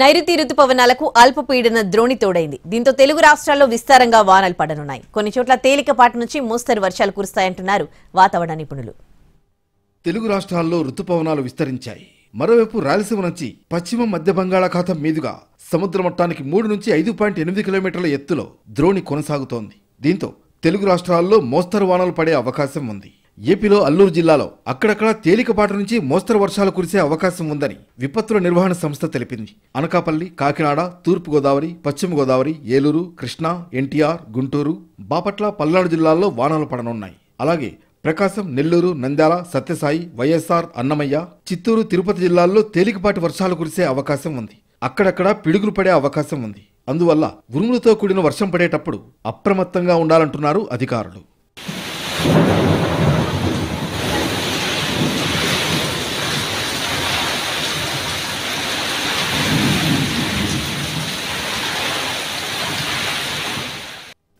నైరుతి రుతుపవనాలకు అల్పపీడన ద్రోణి తోడైంది దీంతో తెలుగు రాష్ట్రాల్లో విస్తారంగా వానలు పడనున్నాయి కొన్ని చోట్ల తేలికపాటి నుంచి మోస్తరు వర్షాలు కురుస్తాయంటున్నారు వాతావరణ నిపుణులు తెలుగు రాష్ట్రాల్లో రుతుపవనాలు విస్తరించాయి మరోవైపు రాయలసీమ నుంచి పశ్చిమ మధ్య బంగాళాఖాతం మీదుగా సముద్ర మట్టానికి మూడు నుంచి ఐదు పాయింట్ ఎనిమిది కిలోమీటర్ల ఎత్తులో ద్రోణి కొనసాగుతోంది దీంతో తెలుగు రాష్ట్రాల్లో మోస్తరు వానలు పడే అవకాశం ఉంది ఏపీలో అల్లూరు జిల్లాలో అక్కడక్కడ తేలికపాటి నుంచి మోస్తరు వర్షాలు కురిసే అవకాశం ఉందని విపత్తుల నిర్వహణ సంస్థ తెలిపింది అనకాపల్లి కాకినాడ తూర్పుగోదావరి పశ్చిమ గోదావరి ఏలూరు కృష్ణా ఎన్టీఆర్ గుంటూరు బాపట్ల పల్నాడు జిల్లాల్లో వానలు పడనున్నాయి అలాగే ప్రకాశం నెల్లూరు నంద్యాల సత్యసాయి వైఎస్ఆర్ అన్నమయ్య చిత్తూరు తిరుపతి జిల్లాల్లో తేలికపాటి వర్షాలు కురిసే అవకాశం ఉంది అక్కడక్కడ పిడుగులు పడే అవకాశం ఉంది అందువల్ల ఉరుములతో కూడిన వర్షం పడేటప్పుడు అప్రమత్తంగా ఉండాలంటున్నారు అధికారులు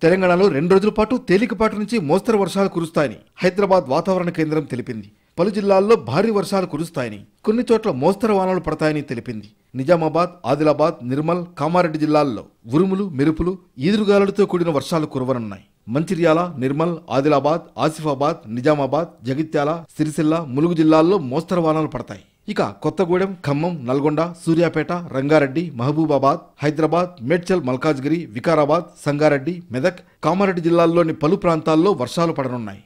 తెలంగాణలో రెండు రోజుల పాటు తేలికపాటి నుంచి మోస్తరు వర్షాలు కురుస్తాయని హైదరాబాద్ వాతావరణ కేంద్రం తెలిపింది పలు జిల్లాల్లో భారీ వర్షాలు కురుస్తాయని కొన్ని చోట్ల మోస్తరు వానలు పడతాయని తెలిపింది నిజామాబాద్ ఆదిలాబాద్ నిర్మల్ కామారెడ్డి జిల్లాల్లో ఉరుములు మెరుపులు ఈదురుగాలులతో కూడిన వర్షాలు కురవనున్నాయి మంచిర్యాల నిర్మల్ ఆదిలాబాద్ ఆసిఫాబాద్ నిజామాబాద్ జగిత్యాల సిరిసిల్ల ములుగు జిల్లాల్లో మోస్తరు వానలు పడతాయి ఇక కొత్తగూడెం ఖమ్మం నల్గొండ సూర్యాపేట రంగారెడ్డి మహబూబాబాద్ హైదరాబాద్ మేడ్చల్ మల్కాజ్గిరి వికారాబాద్ సంగారెడ్డి మెదక్ కామారెడ్డి జిల్లాల్లోని పలు ప్రాంతాల్లో వర్షాలు పడనున్నాయి